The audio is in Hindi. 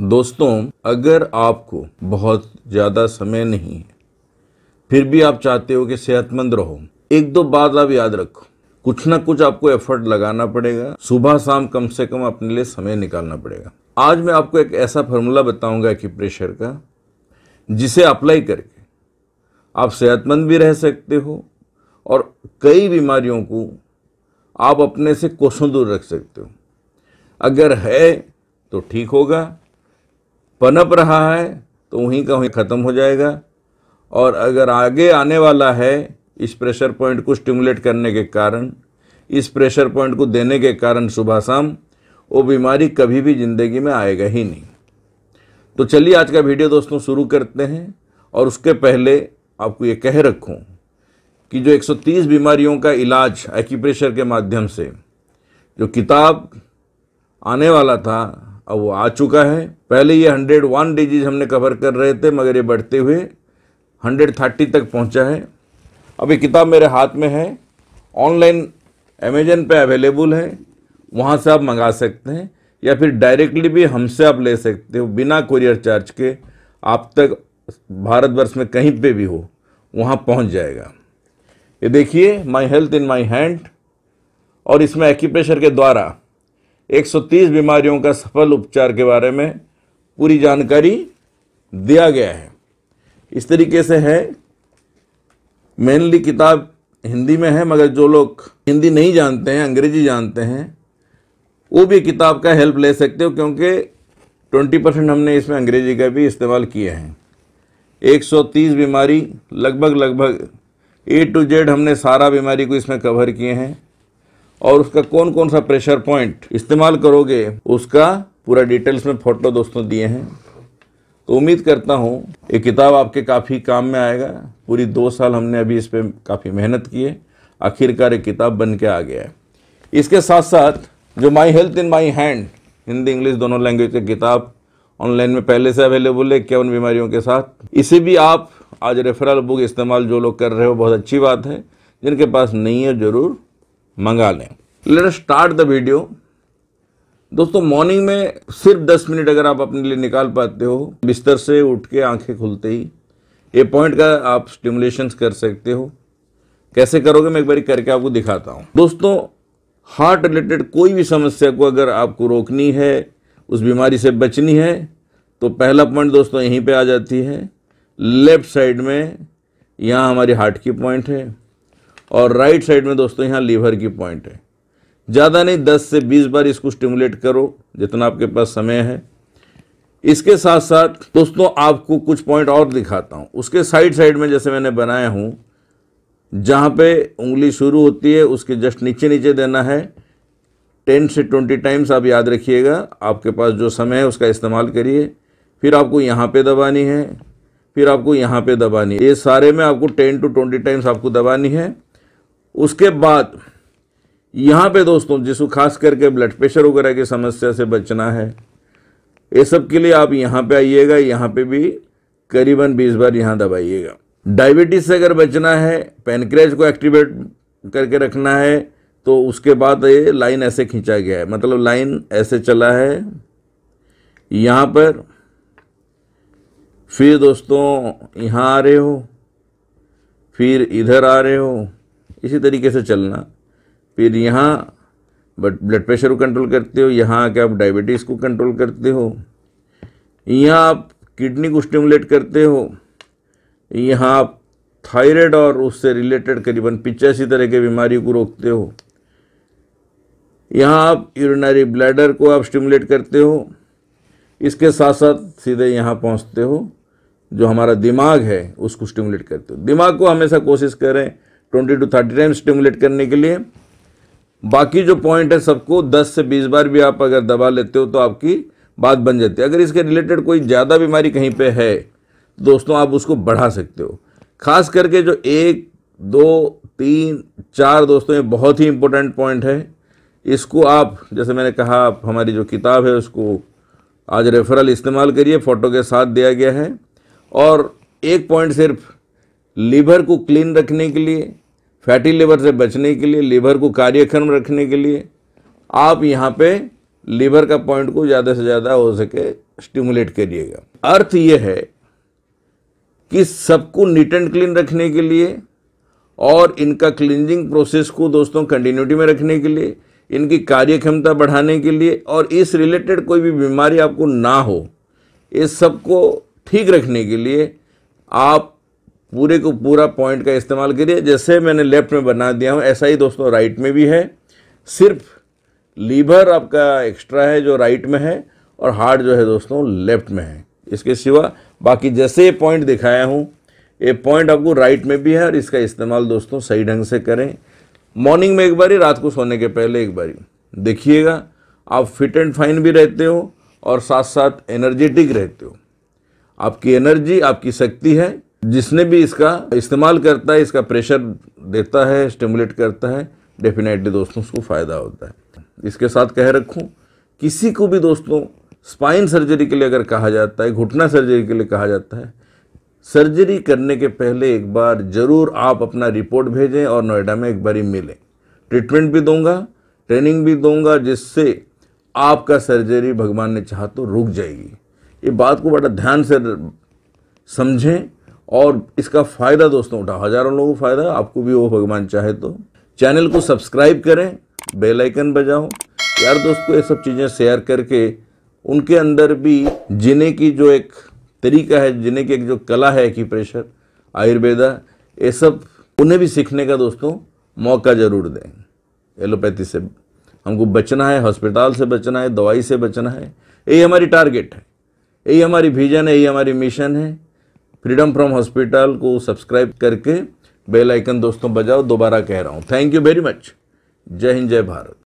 दोस्तों अगर आपको बहुत ज़्यादा समय नहीं है फिर भी आप चाहते हो कि सेहतमंद रहो एक दो बात आप याद रखो कुछ ना कुछ आपको एफर्ट लगाना पड़ेगा सुबह शाम कम से कम अपने लिए समय निकालना पड़ेगा आज मैं आपको एक ऐसा फार्मूला बताऊंगा कि प्रेशर का जिसे अप्लाई करके आप सेहतमंद भी रह सकते हो और कई बीमारियों को आप अपने से कोसों दूर रख सकते हो अगर है तो ठीक होगा पनप रहा है तो वहीं का वहीं ख़त्म हो जाएगा और अगर आगे आने वाला है इस प्रेशर पॉइंट को स्टिमुलेट करने के कारण इस प्रेशर पॉइंट को देने के कारण सुबह शाम वो बीमारी कभी भी ज़िंदगी में आएगा ही नहीं तो चलिए आज का वीडियो दोस्तों शुरू करते हैं और उसके पहले आपको ये कह रखूँ कि जो 130 बीमारियों का इलाज एक्यूप्रेशर के माध्यम से जो किताब आने वाला था अब वो आ चुका है पहले ये हंड्रेड वन डिजीज हमने कवर कर रहे थे मगर ये बढ़ते हुए हंड्रेड थर्टी तक पहुंचा है अब ये किताब मेरे हाथ में है ऑनलाइन अमेजन पे अवेलेबल है वहाँ से आप मंगा सकते हैं या फिर डायरेक्टली भी हमसे आप ले सकते हो बिना कुरियर चार्ज के आप तक भारतवर्ष में कहीं पे भी हो वहाँ पहुँच जाएगा ये देखिए माई हेल्थ इन माई हैंड और इसमें एक्यूप्रेशर के द्वारा 130 बीमारियों का सफल उपचार के बारे में पूरी जानकारी दिया गया है इस तरीके से है मेनली किताब हिंदी में है मगर जो लोग हिंदी नहीं जानते हैं अंग्रेजी जानते हैं वो भी किताब का हेल्प ले सकते हो क्योंकि 20 परसेंट हमने इसमें अंग्रेजी का भी इस्तेमाल किए हैं 130 बीमारी लगभग लगभग ए टू जेड हमने सारा बीमारी को इसमें कवर किए हैं और उसका कौन कौन सा प्रेशर पॉइंट इस्तेमाल करोगे उसका पूरा डिटेल्स में फोटो दोस्तों दिए हैं तो उम्मीद करता हूँ ये किताब आपके काफ़ी काम में आएगा पूरी दो साल हमने अभी इस पर काफ़ी मेहनत की है आखिरकार ये किताब बन के आ गया है इसके साथ साथ जो my health in my hand Hindi English दोनों लैंग्वेज की किताब ऑनलाइन में पहले से अवेलेबल है क्या उन बीमारियों के साथ इसे भी आप आज रेफरल बुक इस्तेमाल जो लोग कर रहे हो बहुत अच्छी बात है जिनके पास नहीं है ज़रूर मंगा लें लेट स्टार्ट द वीडियो दोस्तों मॉर्निंग में सिर्फ 10 मिनट अगर आप अपने लिए निकाल पाते हो बिस्तर से उठ के आंखें खुलते ही ये पॉइंट का आप स्टिमुलेशन कर सकते हो कैसे करोगे मैं एक बार करके आपको दिखाता हूँ दोस्तों हार्ट रिलेटेड कोई भी समस्या को अगर आपको रोकनी है उस बीमारी से बचनी है तो पहला पॉइंट दोस्तों यहीं पे आ जाती है लेफ्ट साइड में यहाँ हमारी हार्ट की पॉइंट है और राइट साइड में दोस्तों यहाँ लीवर की पॉइंट है ज़्यादा नहीं दस से बीस बार इसको स्टिमुलेट करो जितना आपके पास समय है इसके साथ साथ दोस्तों आपको कुछ पॉइंट और दिखाता हूँ उसके साइड साइड में जैसे मैंने बनाया हूँ जहाँ पे उंगली शुरू होती है उसके जस्ट नीचे नीचे देना है टेन से ट्वेंटी टाइम्स आप याद रखिएगा आपके पास जो समय है उसका इस्तेमाल करिए फिर आपको यहाँ पे दबानी है फिर आपको यहाँ पे दबानी है ये सारे में आपको टेन टू ट्वेंटी टाइम्स आपको दबानी है उसके बाद यहाँ पे दोस्तों जिसको खास करके ब्लड प्रेशर वगैरह की समस्या से बचना है ये सब के लिए आप यहाँ पे आइएगा यहाँ पे भी करीबन 20 बार यहाँ दबाइएगा डायबिटीज़ से अगर बचना है पेनक्रेज को एक्टिवेट करके रखना है तो उसके बाद ये लाइन ऐसे खींचा गया है मतलब लाइन ऐसे चला है यहाँ पर फिर दोस्तों यहाँ आ रहे हो फिर इधर आ रहे हो इसी तरीके से चलना फिर यहाँ बट ब्लड प्रेशर को कंट्रोल करते हो यहाँ आके आप डायबिटीज़ को कंट्रोल करते हो यहाँ आप किडनी को स्टिमुलेट करते हो यहाँ आप थायराइड और उससे रिलेटेड करीबन पिचासी तरह के बीमारी को रोकते हो यहाँ आप यूरिनरी ब्लैडर को आप स्टिमुलेट करते हो इसके साथ साथ सीधे यहाँ पहुँचते हो जो हमारा दिमाग है उसको स्टिमुलेट करते हो दिमाग को हमेशा कोशिश करें twenty to thirty time stimulate करने के लिए बाकी जो पॉइंट है सबको दस से बीस बार भी आप अगर दबा लेते हो तो आपकी बात बन जाती है अगर इसके रिलेटेड कोई ज़्यादा बीमारी कहीं पर है दोस्तों आप उसको बढ़ा सकते हो खास करके जो एक दो तीन चार दोस्तों ये बहुत ही इम्पोर्टेंट पॉइंट है इसको आप जैसे मैंने कहा आप हमारी जो किताब है उसको आज रेफरल इस्तेमाल करिए फ़ोटो के साथ दिया गया है और एक पॉइंट सिर्फ लीवर को क्लीन रखने के लिए फैटी लिवर से बचने के लिए लीवर को कार्यक्षम रखने के लिए आप यहाँ पे लीवर का पॉइंट को ज़्यादा से ज़्यादा हो सके स्टिमुलेट करिएगा अर्थ ये है कि सबको नीट एंड क्लीन रखने के लिए और इनका क्लिनजिंग प्रोसेस को दोस्तों कंटिन्यूटी में रखने के लिए इनकी कार्यक्षमता बढ़ाने के लिए और इस रिलेटेड कोई भी बीमारी आपको ना हो इस सबको ठीक रखने के लिए आप पूरे को पूरा पॉइंट का इस्तेमाल करिए जैसे मैंने लेफ्ट में बना दिया हूँ ऐसा ही दोस्तों राइट में भी है सिर्फ लीवर आपका एक्स्ट्रा है जो राइट में है और हार्ट जो है दोस्तों लेफ्ट में है इसके सिवा बाकी जैसे ये पॉइंट दिखाया हूँ ये पॉइंट आपको राइट में भी है और इसका इस्तेमाल दोस्तों सही ढंग से करें मॉर्निंग में एक बारी रात को सोने के पहले एक बारी देखिएगा आप फिट एंड फाइन भी रहते हो और साथ साथ एनर्जेटिक रहते हो आपकी एनर्जी आपकी शक्ति है जिसने भी इसका इस्तेमाल करता है इसका प्रेशर देता है स्टिमुलेट करता है डेफिनेटली दोस्तों उसको फ़ायदा होता है इसके साथ कह रखूँ किसी को भी दोस्तों स्पाइन सर्जरी के लिए अगर कहा जाता है घुटना सर्जरी के लिए कहा जाता है सर्जरी करने के पहले एक बार ज़रूर आप अपना रिपोर्ट भेजें और नोएडा में एक बार ही मिलें ट्रीटमेंट भी दूंगा ट्रेनिंग भी दूंगा जिससे आपका सर्जरी भगवान ने चाहा तो रुक जाएगी ये बात को बड़ा ध्यान से समझें और इसका फ़ायदा दोस्तों उठा हज़ारों लोगों को फ़ायदा आपको भी वो भगवान चाहे तो चैनल को सब्सक्राइब करें बेल आइकन बजाओ यार दोस्तों ये सब चीज़ें शेयर करके उनके अंदर भी जीने की जो एक तरीका है जीने की एक जो कला है कि प्रेशर आयुर्वेदा ये सब उन्हें भी सीखने का दोस्तों मौका ज़रूर दें एलोपैथी से हमको बचना है हॉस्पिटल से बचना है दवाई से बचना है यही हमारी टारगेट है यही हमारी विजन है यही हमारी मिशन है फ्रीडम फ्रॉम हॉस्पिटल को सब्सक्राइब करके बेल आइकन दोस्तों बजाओ दोबारा कह रहा हूँ थैंक यू वेरी मच जय हिंद जय भारत